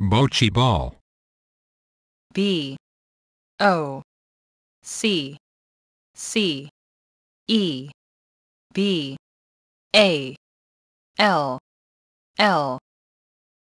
Bocce ball. B. O. C. C. E. B. A. L. L.